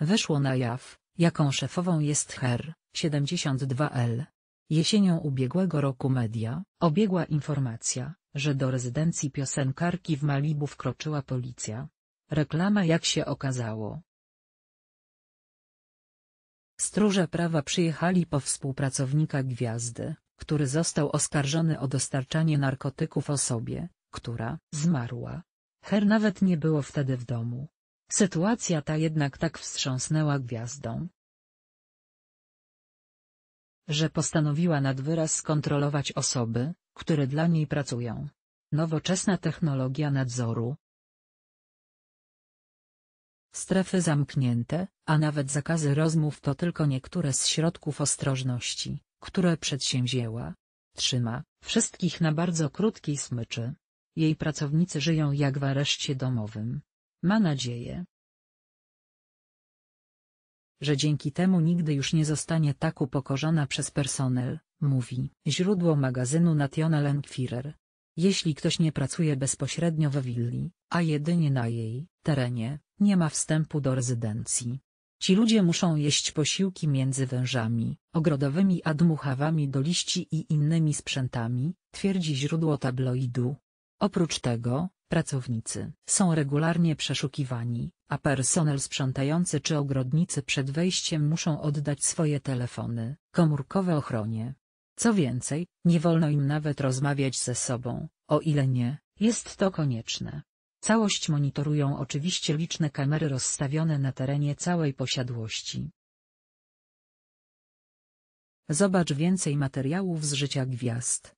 Wyszło na jaw, jaką szefową jest Her, 72L. Jesienią ubiegłego roku media obiegła informacja, że do rezydencji piosenkarki w Malibu wkroczyła policja. Reklama jak się okazało. Stróże prawa przyjechali po współpracownika gwiazdy, który został oskarżony o dostarczanie narkotyków osobie, która zmarła. Her nawet nie było wtedy w domu. Sytuacja ta jednak tak wstrząsnęła gwiazdą, że postanowiła nad wyraz skontrolować osoby, które dla niej pracują. Nowoczesna technologia nadzoru, strefy zamknięte, a nawet zakazy rozmów to tylko niektóre z środków ostrożności, które przedsięwzięła. Trzyma wszystkich na bardzo krótkiej smyczy. Jej pracownicy żyją jak w areszcie domowym. Ma nadzieję, że dzięki temu nigdy już nie zostanie tak upokorzona przez personel, mówi źródło magazynu National Enquirer. Jeśli ktoś nie pracuje bezpośrednio we willi, a jedynie na jej terenie, nie ma wstępu do rezydencji. Ci ludzie muszą jeść posiłki między wężami, ogrodowymi admuchawami do liści i innymi sprzętami, twierdzi źródło tabloidu. Oprócz tego, Pracownicy są regularnie przeszukiwani, a personel sprzątający czy ogrodnicy przed wejściem muszą oddać swoje telefony komórkowe ochronie. Co więcej, nie wolno im nawet rozmawiać ze sobą, o ile nie, jest to konieczne. Całość monitorują oczywiście liczne kamery rozstawione na terenie całej posiadłości. Zobacz więcej materiałów z życia gwiazd.